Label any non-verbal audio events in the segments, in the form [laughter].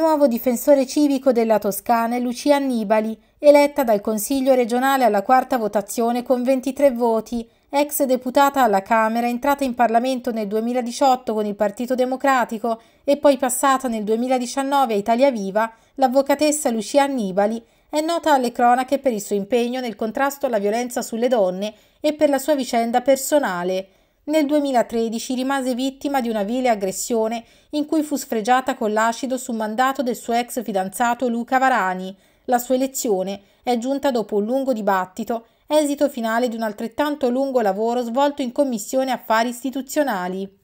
nuovo difensore civico della Toscana è Lucia Annibali, eletta dal Consiglio regionale alla quarta votazione con 23 voti, ex deputata alla Camera, entrata in Parlamento nel 2018 con il Partito Democratico e poi passata nel 2019 a Italia Viva, l'avvocatessa Lucia Annibali è nota alle cronache per il suo impegno nel contrasto alla violenza sulle donne e per la sua vicenda personale. Nel 2013 rimase vittima di una vile aggressione in cui fu sfregiata con l'acido su mandato del suo ex fidanzato Luca Varani. La sua elezione è giunta dopo un lungo dibattito, esito finale di un altrettanto lungo lavoro svolto in Commissione Affari Istituzionali.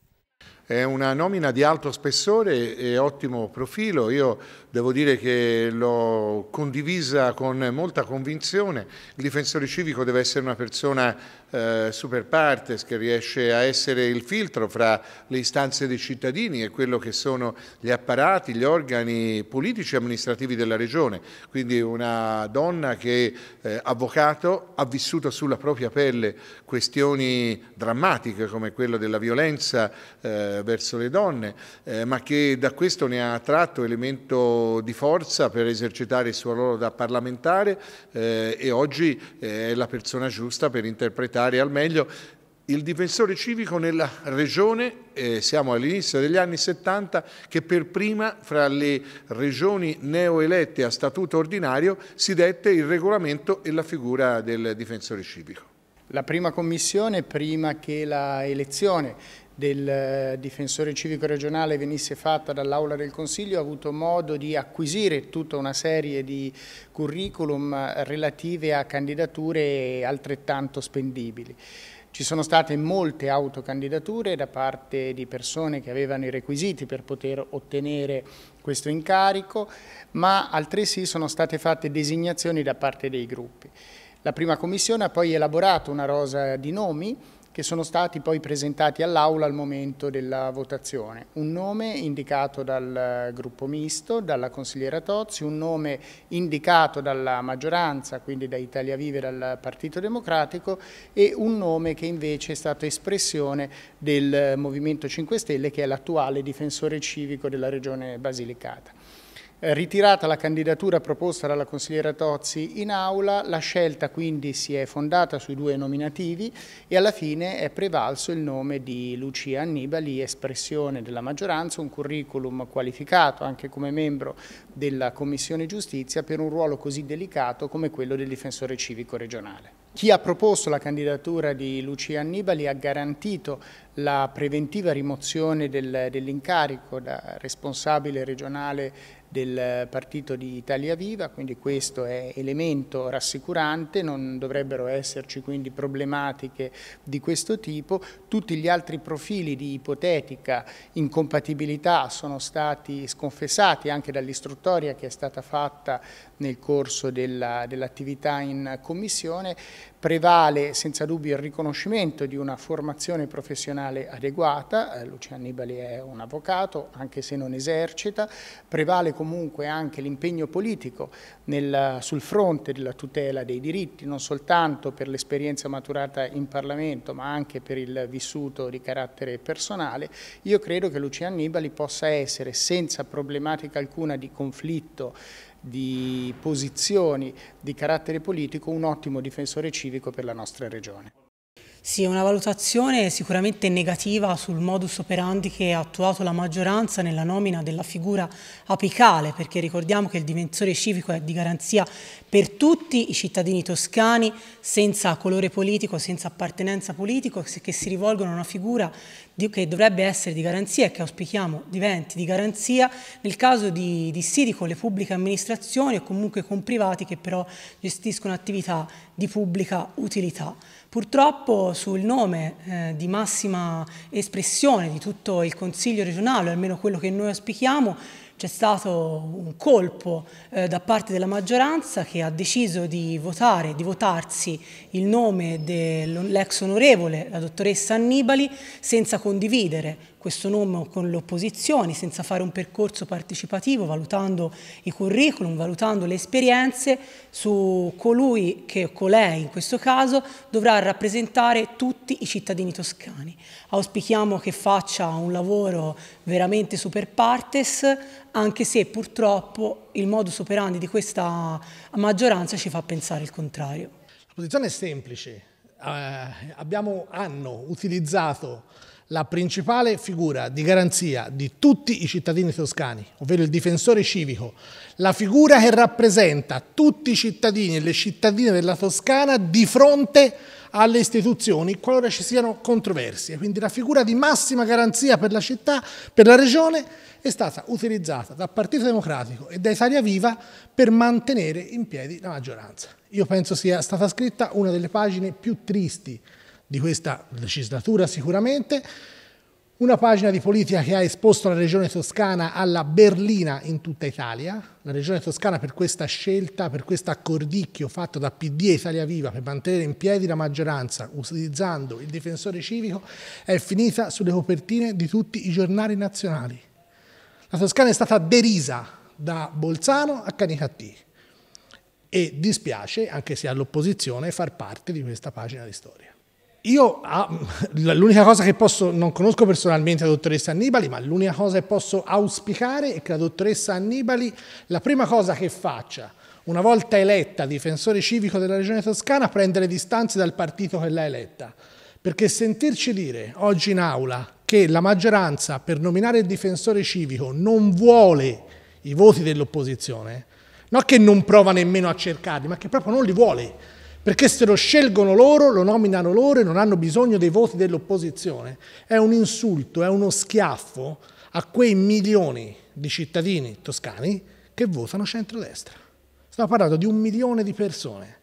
È una nomina di alto spessore e ottimo profilo, io devo dire che l'ho condivisa con molta convinzione. Il difensore civico deve essere una persona eh, super partes che riesce a essere il filtro fra le istanze dei cittadini e quello che sono gli apparati, gli organi politici e amministrativi della Regione. Quindi una donna che, eh, avvocato, ha vissuto sulla propria pelle questioni drammatiche come quella della violenza eh, eh, verso le donne, eh, ma che da questo ne ha tratto elemento di forza per esercitare il suo ruolo da parlamentare eh, e oggi è la persona giusta per interpretare al meglio il difensore civico nella regione, eh, siamo all'inizio degli anni 70, che per prima fra le regioni neoelette a statuto ordinario si dette il regolamento e la figura del difensore civico. La prima commissione prima che la elezione del eh, difensore civico regionale venisse fatta dall'Aula del Consiglio, ha avuto modo di acquisire tutta una serie di curriculum relative a candidature altrettanto spendibili. Ci sono state molte autocandidature da parte di persone che avevano i requisiti per poter ottenere questo incarico, ma altresì sono state fatte designazioni da parte dei gruppi. La prima commissione ha poi elaborato una rosa di nomi che sono stati poi presentati all'Aula al momento della votazione. Un nome indicato dal eh, gruppo misto, dalla consigliera Tozzi, un nome indicato dalla maggioranza, quindi da Italia Vive e dal Partito Democratico e un nome che invece è stato espressione del Movimento 5 Stelle che è l'attuale difensore civico della Regione Basilicata. Eh, ritirata la candidatura proposta dalla consigliera Tozzi in aula, la scelta quindi si è fondata sui due nominativi e alla fine è prevalso il nome di Lucia Annibali, espressione della maggioranza, un curriculum qualificato anche come membro della Commissione Giustizia per un ruolo così delicato come quello del difensore civico regionale. Chi ha proposto la candidatura di Lucia Annibali ha garantito la preventiva rimozione del, dell'incarico da responsabile regionale del partito di Italia Viva, quindi questo è elemento rassicurante, non dovrebbero esserci quindi problematiche di questo tipo. Tutti gli altri profili di ipotetica incompatibilità sono stati sconfessati anche dall'istruttoria che è stata fatta nel corso dell'attività dell in commissione prevale senza dubbio il riconoscimento di una formazione professionale adeguata, eh, Lucia Annibali è un avvocato anche se non esercita, prevale comunque anche l'impegno politico nel, sul fronte della tutela dei diritti, non soltanto per l'esperienza maturata in Parlamento ma anche per il vissuto di carattere personale. Io credo che Lucia Annibali possa essere senza problematica alcuna di conflitto di posizioni di carattere politico un ottimo difensore civico per la nostra regione. Sì, una valutazione sicuramente negativa sul modus operandi che ha attuato la maggioranza nella nomina della figura apicale, perché ricordiamo che il difensore civico è di garanzia per tutti i cittadini toscani, senza colore politico, senza appartenenza politica, che si rivolgono a una figura che dovrebbe essere di garanzia e che auspichiamo diventi di garanzia nel caso di dissidi con le pubbliche amministrazioni o comunque con privati che però gestiscono attività di pubblica utilità. Purtroppo sul nome eh, di massima espressione di tutto il Consiglio regionale, almeno quello che noi auspichiamo, c'è stato un colpo eh, da parte della maggioranza che ha deciso di votare, di votarsi il nome dell'ex onorevole, la dottoressa Annibali, senza condividere questo nome con le opposizioni, senza fare un percorso partecipativo, valutando i curriculum, valutando le esperienze su colui che colei in questo caso dovrà rappresentare tutti i cittadini toscani. Auspichiamo che faccia un lavoro veramente super partes, anche se purtroppo il modus operandi di questa maggioranza ci fa pensare il contrario. La posizione è semplice, eh, abbiamo, hanno utilizzato la principale figura di garanzia di tutti i cittadini toscani, ovvero il difensore civico, la figura che rappresenta tutti i cittadini e le cittadine della Toscana di fronte alle istituzioni qualora ci siano controversie. Quindi la figura di massima garanzia per la città, per la regione, è stata utilizzata dal Partito Democratico e da Italia Viva per mantenere in piedi la maggioranza. Io penso sia stata scritta una delle pagine più tristi di questa legislatura sicuramente, una pagina di politica che ha esposto la regione toscana alla berlina in tutta Italia, la regione toscana per questa scelta, per questo accordicchio fatto da PD e Italia Viva per mantenere in piedi la maggioranza utilizzando il difensore civico, è finita sulle copertine di tutti i giornali nazionali. La Toscana è stata derisa da Bolzano a Canicattì e dispiace, anche se all'opposizione, far parte di questa pagina di storia. Io ah, l'unica cosa che posso, non conosco personalmente la dottoressa Annibali, ma l'unica cosa che posso auspicare è che la dottoressa Annibali, la prima cosa che faccia, una volta eletta difensore civico della regione toscana, prenda le distanze dal partito che l'ha eletta. Perché sentirci dire oggi in aula che la maggioranza per nominare il difensore civico non vuole i voti dell'opposizione, non che non prova nemmeno a cercarli, ma che proprio non li vuole perché se lo scelgono loro, lo nominano loro e non hanno bisogno dei voti dell'opposizione. È un insulto, è uno schiaffo a quei milioni di cittadini toscani che votano centrodestra. Stiamo parlando di un milione di persone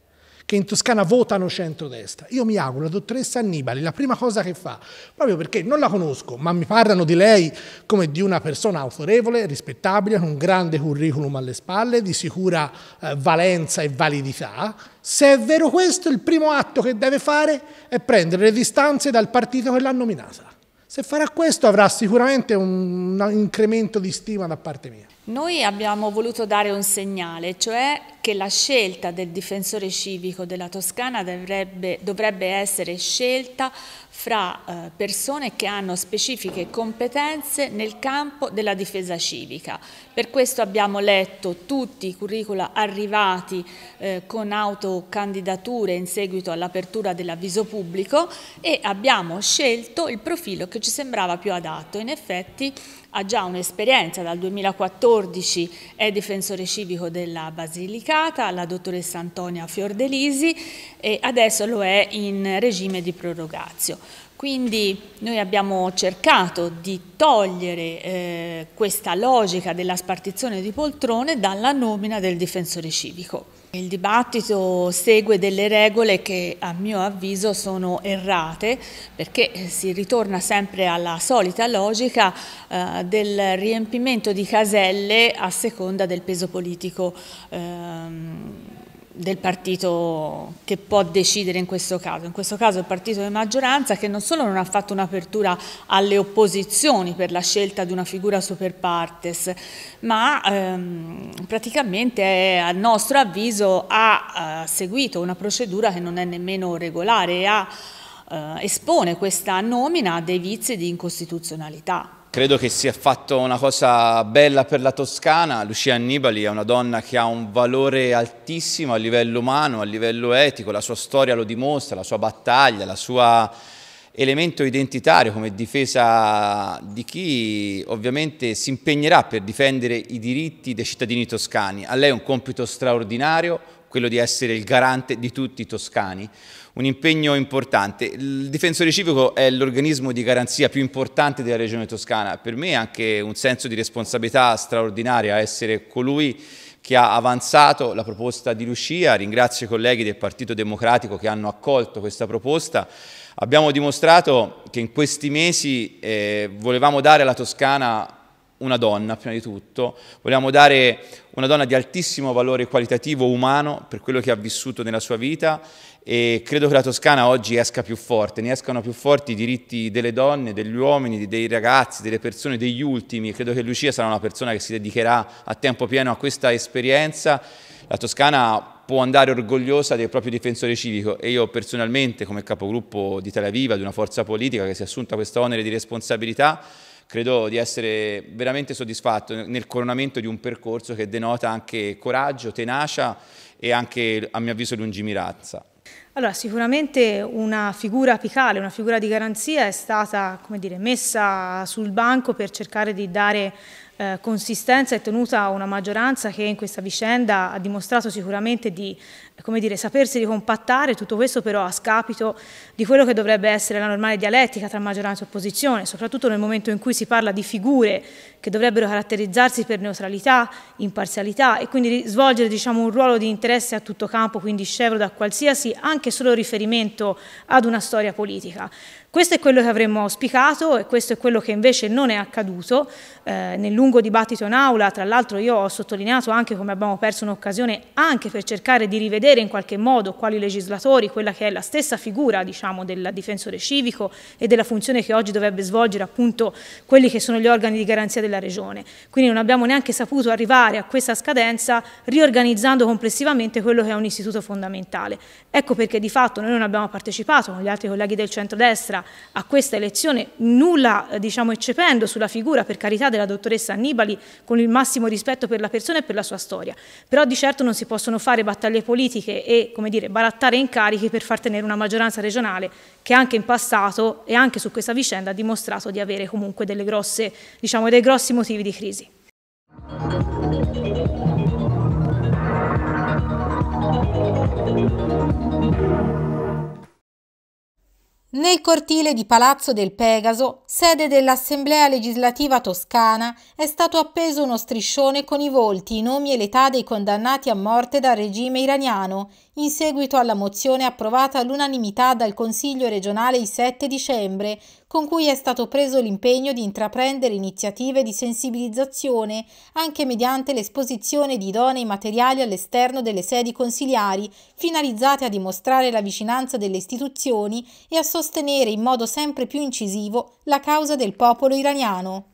che in Toscana votano centrodestra. Io mi auguro, la dottoressa Annibali, la prima cosa che fa, proprio perché non la conosco, ma mi parlano di lei come di una persona autorevole, rispettabile, con un grande curriculum alle spalle, di sicura eh, valenza e validità, se è vero questo, il primo atto che deve fare è prendere le distanze dal partito che l'ha nominata. Se farà questo avrà sicuramente un incremento di stima da parte mia. Noi abbiamo voluto dare un segnale, cioè che la scelta del difensore civico della Toscana dovrebbe, dovrebbe essere scelta fra eh, persone che hanno specifiche competenze nel campo della difesa civica. Per questo abbiamo letto tutti i curricula arrivati eh, con autocandidature in seguito all'apertura dell'avviso pubblico e abbiamo scelto il profilo che ci sembrava più adatto. In effetti ha già un'esperienza, dal 2014 è difensore civico della Basilicata, la dottoressa Antonia Fiordelisi e adesso lo è in regime di prorogazio. Quindi noi abbiamo cercato di togliere eh, questa logica della spartizione di poltrone dalla nomina del difensore civico. Il dibattito segue delle regole che a mio avviso sono errate perché eh, si ritorna sempre alla solita logica eh, del riempimento di caselle a seconda del peso politico. Ehm, del partito che può decidere in questo caso, in questo caso il partito di maggioranza che non solo non ha fatto un'apertura alle opposizioni per la scelta di una figura super partes, ma ehm, praticamente a nostro avviso ha eh, seguito una procedura che non è nemmeno regolare e ha, eh, espone questa nomina a dei vizi di incostituzionalità. Credo che sia fatto una cosa bella per la Toscana. Lucia Annibali è una donna che ha un valore altissimo a livello umano, a livello etico, la sua storia lo dimostra, la sua battaglia, la sua elemento identitario come difesa di chi ovviamente si impegnerà per difendere i diritti dei cittadini toscani. A lei è un compito straordinario, quello di essere il garante di tutti i toscani un impegno importante. Il difensore civico è l'organismo di garanzia più importante della regione toscana, per me è anche un senso di responsabilità straordinaria essere colui che ha avanzato la proposta di Lucia, ringrazio i colleghi del Partito Democratico che hanno accolto questa proposta. Abbiamo dimostrato che in questi mesi eh, volevamo dare alla Toscana una donna prima di tutto, volevamo dare una donna di altissimo valore qualitativo umano per quello che ha vissuto nella sua vita e credo che la Toscana oggi esca più forte, ne escano più forti i diritti delle donne, degli uomini, dei ragazzi, delle persone, degli ultimi. Credo che Lucia sarà una persona che si dedicherà a tempo pieno a questa esperienza. La Toscana può andare orgogliosa del proprio difensore civico e io personalmente come capogruppo di Tel Aviv, di una forza politica che si è assunta questo onere di responsabilità, credo di essere veramente soddisfatto nel coronamento di un percorso che denota anche coraggio, tenacia e anche a mio avviso lungimiranza. Allora, sicuramente una figura apicale, una figura di garanzia è stata dire, messa sul banco per cercare di dare eh, consistenza e tenuta a una maggioranza che in questa vicenda ha dimostrato sicuramente di come dire, sapersi ricompattare, tutto questo però a scapito di quello che dovrebbe essere la normale dialettica tra maggioranza e opposizione, soprattutto nel momento in cui si parla di figure che dovrebbero caratterizzarsi per neutralità, imparzialità e quindi svolgere diciamo, un ruolo di interesse a tutto campo, quindi scevro da qualsiasi anche solo riferimento ad una storia politica. Questo è quello che avremmo auspicato e questo è quello che invece non è accaduto eh, nel lungo dibattito in aula, tra l'altro io ho sottolineato anche come abbiamo perso un'occasione anche per cercare di rivedere rivedere in qualche modo, quali legislatori, quella che è la stessa figura diciamo, del difensore civico e della funzione che oggi dovrebbe svolgere appunto quelli che sono gli organi di garanzia della Regione. Quindi non abbiamo neanche saputo arrivare a questa scadenza riorganizzando complessivamente quello che è un istituto fondamentale. Ecco perché di fatto noi non abbiamo partecipato con gli altri colleghi del centrodestra a questa elezione, nulla diciamo eccependo sulla figura per carità della dottoressa Annibali con il massimo rispetto per la persona e per la sua storia. Però di certo non si possono fare battaglie politiche politiche e come dire, barattare incarichi per far tenere una maggioranza regionale che anche in passato e anche su questa vicenda ha dimostrato di avere comunque grosse, diciamo, dei grossi motivi di crisi. Thank you. Nel cortile di Palazzo del Pegaso, sede dell'Assemblea legislativa toscana, è stato appeso uno striscione con i volti, i nomi e l'età dei condannati a morte dal regime iraniano, in seguito alla mozione approvata all'unanimità dal Consiglio regionale il 7 dicembre, con cui è stato preso l'impegno di intraprendere iniziative di sensibilizzazione anche mediante l'esposizione di idonei materiali all'esterno delle sedi consiliari, finalizzate a dimostrare la vicinanza delle istituzioni e a sostenere in modo sempre più incisivo la causa del popolo iraniano.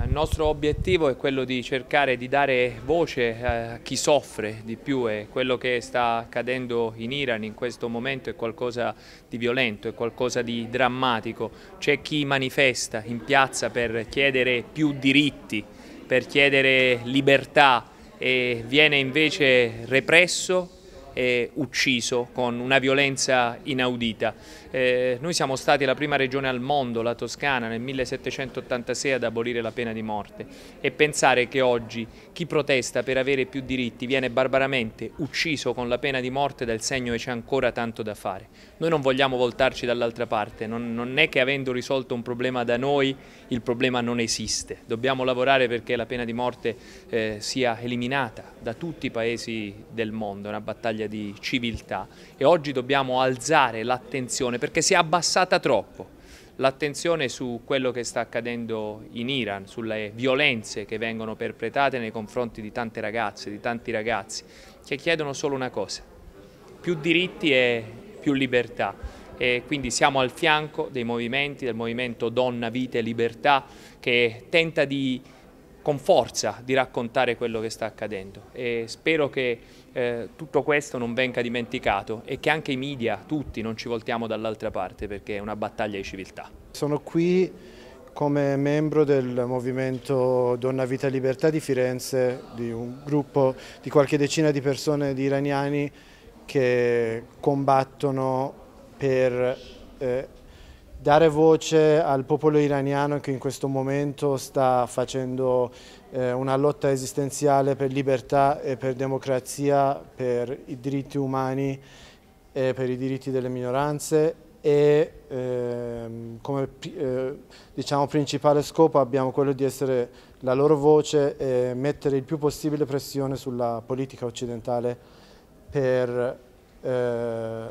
Eh, il nostro obiettivo è quello di cercare di dare voce a chi soffre di più e quello che sta accadendo in Iran in questo momento è qualcosa di violento, è qualcosa di drammatico. C'è chi manifesta in piazza per chiedere più diritti, per chiedere libertà e viene invece represso e ucciso con una violenza inaudita. Eh, noi siamo stati la prima regione al mondo, la Toscana, nel 1786 ad abolire la pena di morte e pensare che oggi chi protesta per avere più diritti viene barbaramente ucciso con la pena di morte dal segno che c'è ancora tanto da fare. Noi non vogliamo voltarci dall'altra parte, non, non è che avendo risolto un problema da noi il problema non esiste, dobbiamo lavorare perché la pena di morte eh, sia eliminata da tutti i paesi del mondo, è una battaglia di civiltà e oggi dobbiamo alzare l'attenzione perché si è abbassata troppo l'attenzione su quello che sta accadendo in Iran, sulle violenze che vengono perpetrate nei confronti di tante ragazze, di tanti ragazzi, che chiedono solo una cosa, più diritti e più libertà. E quindi siamo al fianco dei movimenti, del movimento Donna, Vite, Libertà, che tenta di con forza di raccontare quello che sta accadendo e spero che eh, tutto questo non venga dimenticato e che anche i media, tutti, non ci voltiamo dall'altra parte perché è una battaglia di civiltà. Sono qui come membro del movimento Donna Vita Libertà di Firenze, di un gruppo di qualche decina di persone, di iraniani che combattono per eh, dare voce al popolo iraniano che in questo momento sta facendo eh, una lotta esistenziale per libertà e per democrazia, per i diritti umani e per i diritti delle minoranze e eh, come eh, diciamo, principale scopo abbiamo quello di essere la loro voce e mettere il più possibile pressione sulla politica occidentale per, eh,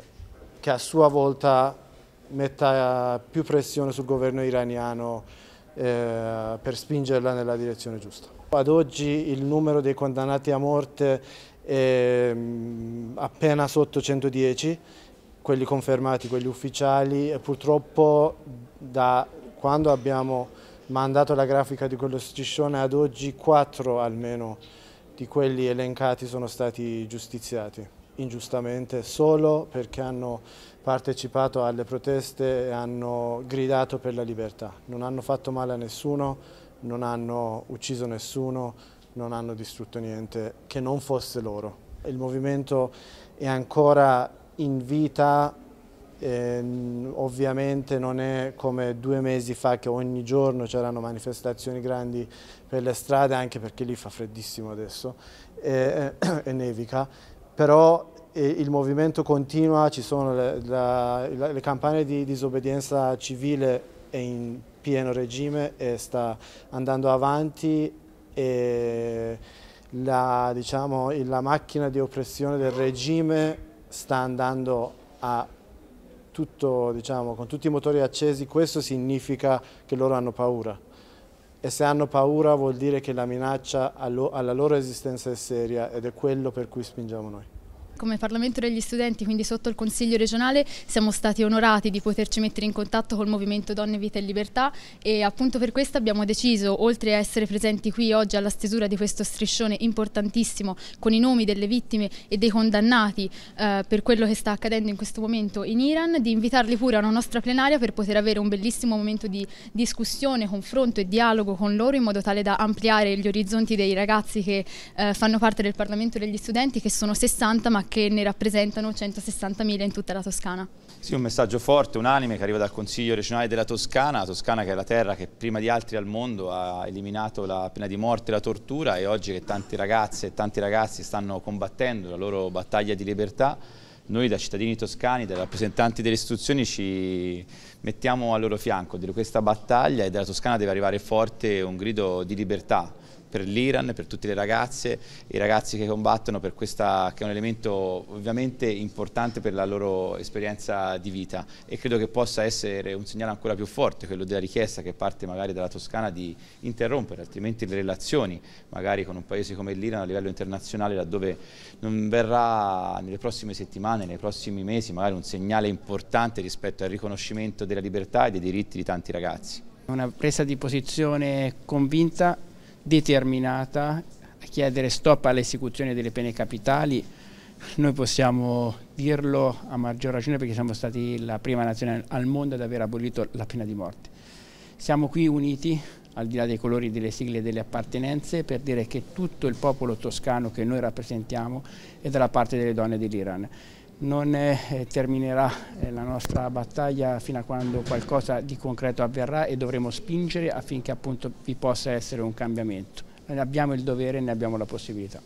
che a sua volta metta più pressione sul governo iraniano eh, per spingerla nella direzione giusta. Ad oggi il numero dei condannati a morte è mm, appena sotto 110, quelli confermati, quelli ufficiali e purtroppo da quando abbiamo mandato la grafica di quello striscione ad oggi quattro almeno di quelli elencati sono stati giustiziati ingiustamente solo perché hanno partecipato alle proteste e hanno gridato per la libertà. Non hanno fatto male a nessuno, non hanno ucciso nessuno, non hanno distrutto niente che non fosse loro. Il movimento è ancora in vita, eh, ovviamente non è come due mesi fa che ogni giorno c'erano manifestazioni grandi per le strade, anche perché lì fa freddissimo adesso eh, e [clears throat] nevica, però il movimento continua, ci sono le, la, le campagne di disobbedienza civile è in pieno regime e sta andando avanti e la, diciamo, la macchina di oppressione del regime sta andando a tutto, diciamo, con tutti i motori accesi, questo significa che loro hanno paura. E se hanno paura vuol dire che la minaccia alla loro esistenza è seria ed è quello per cui spingiamo noi come Parlamento degli Studenti, quindi sotto il Consiglio regionale, siamo stati onorati di poterci mettere in contatto col Movimento Donne, Vita e Libertà e appunto per questo abbiamo deciso, oltre a essere presenti qui oggi alla stesura di questo striscione importantissimo con i nomi delle vittime e dei condannati eh, per quello che sta accadendo in questo momento in Iran, di invitarli pure a una nostra plenaria per poter avere un bellissimo momento di discussione, confronto e dialogo con loro in modo tale da ampliare gli orizzonti dei ragazzi che eh, fanno parte del Parlamento degli Studenti, che sono 60 ma che ne rappresentano 160.000 in tutta la Toscana. Sì, un messaggio forte, unanime, che arriva dal Consiglio regionale della Toscana, Toscana che è la terra che prima di altri al mondo ha eliminato la pena di morte e la tortura e oggi che tante ragazze e tanti ragazzi stanno combattendo la loro battaglia di libertà, noi da cittadini toscani, da rappresentanti delle istituzioni ci mettiamo al loro fianco di questa battaglia e dalla Toscana deve arrivare forte un grido di libertà per l'Iran, per tutte le ragazze, i ragazzi che combattono per questa che è un elemento ovviamente importante per la loro esperienza di vita e credo che possa essere un segnale ancora più forte quello della richiesta che parte magari dalla Toscana di interrompere altrimenti le relazioni magari con un paese come l'Iran a livello internazionale laddove non verrà nelle prossime settimane, nei prossimi mesi magari un segnale importante rispetto al riconoscimento della libertà e dei diritti di tanti ragazzi. Una presa di posizione convinta determinata a chiedere stop all'esecuzione delle pene capitali. Noi possiamo dirlo a maggior ragione perché siamo stati la prima nazione al mondo ad aver abolito la pena di morte. Siamo qui uniti, al di là dei colori, delle sigle e delle appartenenze, per dire che tutto il popolo toscano che noi rappresentiamo è dalla parte delle donne dell'Iran non eh, terminerà eh, la nostra battaglia fino a quando qualcosa di concreto avverrà e dovremo spingere affinché appunto vi possa essere un cambiamento. Ne abbiamo il dovere e ne abbiamo la possibilità.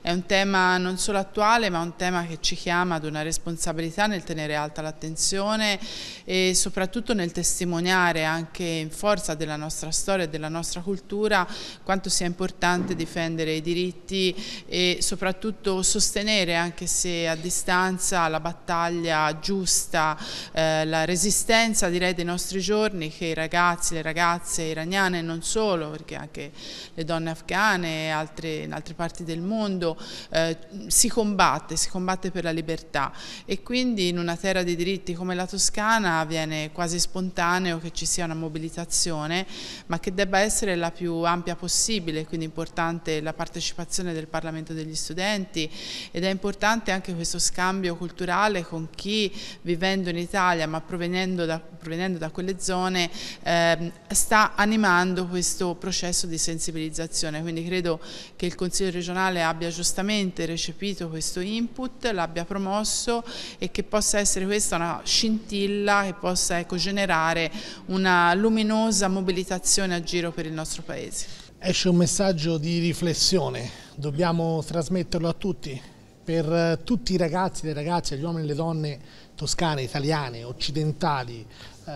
È un tema non solo attuale ma un tema che ci chiama ad una responsabilità nel tenere alta l'attenzione e soprattutto nel testimoniare anche in forza della nostra storia e della nostra cultura quanto sia importante difendere i diritti e soprattutto sostenere anche se a distanza la battaglia giusta, eh, la resistenza direi dei nostri giorni che i ragazzi, le ragazze iraniane e non solo perché anche le donne afghane e altre, in altre parti del mondo mondo eh, si combatte, si combatte per la libertà e quindi in una terra di diritti come la Toscana viene quasi spontaneo che ci sia una mobilitazione ma che debba essere la più ampia possibile, quindi è importante la partecipazione del Parlamento degli studenti ed è importante anche questo scambio culturale con chi vivendo in Italia ma provenendo da, provenendo da quelle zone eh, sta animando questo processo di sensibilizzazione, quindi credo che il Consiglio regionale abbia abbia giustamente recepito questo input, l'abbia promosso e che possa essere questa una scintilla che possa ecco, generare una luminosa mobilitazione a giro per il nostro Paese. Esce un messaggio di riflessione, dobbiamo trasmetterlo a tutti, per eh, tutti i ragazzi, le ragazze, gli uomini e le donne toscane, italiane, occidentali, eh,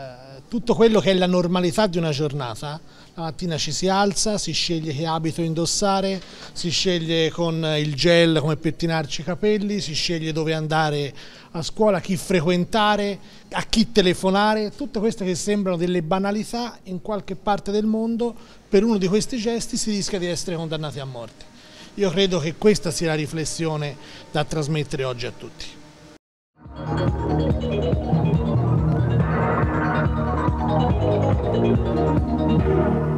tutto quello che è la normalità di una giornata, la mattina ci si alza, si sceglie che abito indossare, si sceglie con il gel come pettinarci i capelli, si sceglie dove andare a scuola, chi frequentare, a chi telefonare, tutte queste che sembrano delle banalità in qualche parte del mondo, per uno di questi gesti si rischia di essere condannati a morte. Io credo che questa sia la riflessione da trasmettere oggi a tutti. thank you